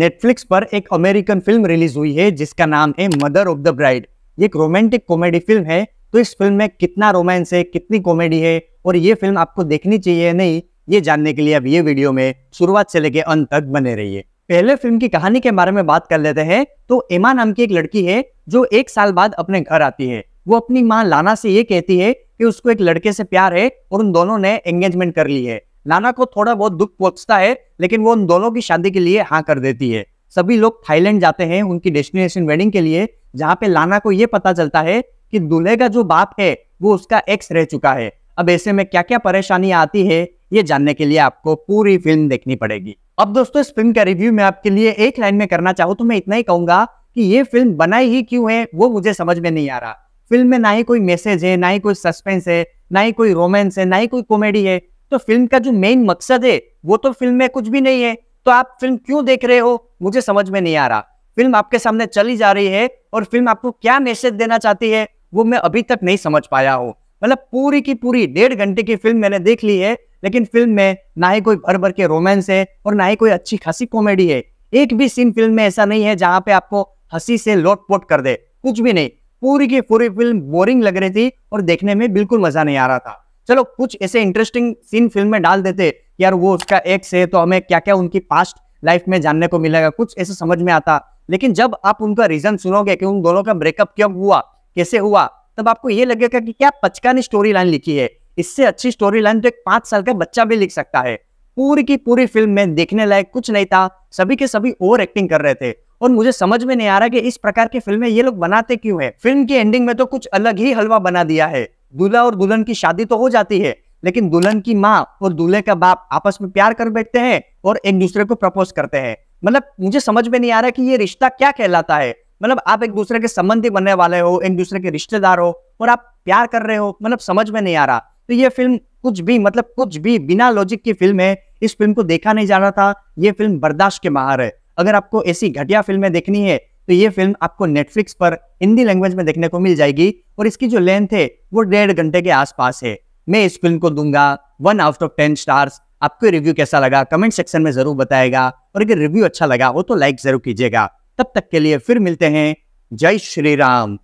Netflix पर एक American film release हुई है जिसका नाम है मदर ऑफ द ब्राइड ये एक रोमांटिक कॉमेडी फिल्म है तो इस फिल्म में कितना रोमांस है कितनी कॉमेडी है और ये फिल्म आपको देखनी चाहिए नहीं ये जानने के लिए अब ये वीडियो में शुरुआत से लेके अंत तक बने रहिए पहले फिल्म की कहानी के बारे में बात कर लेते हैं तो एमा नाम की एक लड़की है जो एक साल बाद अपने घर आती है वो अपनी माँ लाना से ये कहती है कि उसको एक लड़के से प्यार है और उन दोनों ने एंगेजमेंट कर ली है नाना को थोड़ा बहुत दुख पहुंचता है लेकिन वो उन दोनों की शादी के लिए हाँ कर देती है सभी लोग थाईलैंड जाते हैं उनकी डेस्टिनेशन वेडिंग के लिए जहाँ पे लाना को ये पता चलता है कि दूल्हे का जो बाप है वो उसका एक्स रह चुका है अब ऐसे में क्या क्या परेशानी आती है ये जानने के लिए आपको पूरी फिल्म देखनी पड़ेगी अब दोस्तों इस फिल्म का रिव्यू मैं आपके लिए एक लाइन में करना चाहूँ तो मैं इतना ही कहूंगा कि ये फिल्म बनाई ही क्यों है वो मुझे समझ में नहीं आ रहा फिल्म में ना ही कोई मैसेज है ना ही कोई सस्पेंस है ना ही कोई रोमांस है ना ही कोई कॉमेडी है तो फिल्म का जो मेन मकसद है वो तो फिल्म में कुछ भी नहीं है तो आप फिल्म क्यों देख रहे हो मुझे समझ में नहीं आ रहा फिल्म आपके सामने चली जा रही है और फिल्म आपको क्या मैसेज देना चाहती है वो मैं अभी तक नहीं समझ पाया हूँ मतलब पूरी की पूरी डेढ़ घंटे की फिल्म मैंने देख ली है लेकिन फिल्म में ना ही कोई भर भर के रोमांस है और ना ही कोई अच्छी खासी कॉमेडी है एक भी सीन फिल्म में ऐसा नहीं है जहां पे आपको हंसी से लोटपोट कर दे कुछ भी नहीं पूरी की पूरी फिल्म बोरिंग लग रही थी और देखने में बिल्कुल मजा नहीं आ रहा था चलो कुछ ऐसे इंटरेस्टिंग सीन फिल्म में डाल देते यार वो उसका एक्स है तो हमें क्या क्या उनकी पास्ट लाइफ में जानने को मिलेगा कुछ ऐसे समझ में आता लेकिन जब आप उनका रीजन सुनोगे कि उन दोनों का ब्रेकअप क्यों हुआ कैसे हुआ तब आपको ये लगेगा कि क्या पचकानी स्टोरी लाइन लिखी है इससे अच्छी स्टोरी लाइन तो एक पांच साल का बच्चा भी लिख सकता है पूरी की पूरी फिल्म में देखने लायक कुछ नहीं था सभी के सभी ओवर एक्टिंग कर रहे थे और मुझे समझ में नहीं आ रहा कि इस प्रकार की फिल्में ये लोग बनाते क्यों है फिल्म की एंडिंग में तो कुछ अलग ही हलवा बना दिया है दूल्हा और दुल्हन की शादी तो हो जाती है लेकिन दुल्हन की माँ और दूल्हे का बाप आपस में प्यार कर बैठते हैं और एक दूसरे को प्रपोज करते हैं मतलब मुझे समझ में नहीं आ रहा कि ये रिश्ता क्या कहलाता है मतलब आप एक दूसरे के संबंधी बनने वाले हो एक दूसरे के रिश्तेदार हो और आप प्यार कर रहे हो मतलब समझ में नहीं आ रहा तो ये फिल्म कुछ भी मतलब कुछ भी बिना लॉजिक की फिल्म है इस फिल्म को देखा नहीं जा रहा था ये फिल्म बर्दाश्त के बाहर है अगर आपको ऐसी घटिया फिल्में देखनी है तो ये फिल्म आपको नेटफ्लिक्स पर हिंदी लैंग्वेज में देखने को मिल जाएगी और इसकी जो लेंथ है वो डेढ़ घंटे के आसपास है मैं इस फिल्म को दूंगा one out of ten stars आपको रिव्यू कैसा लगा कमेंट सेक्शन में जरूर बताएगा और अगर रिव्यू अच्छा लगा हो तो लाइक जरूर कीजिएगा तब तक के लिए फिर मिलते हैं जय श्री राम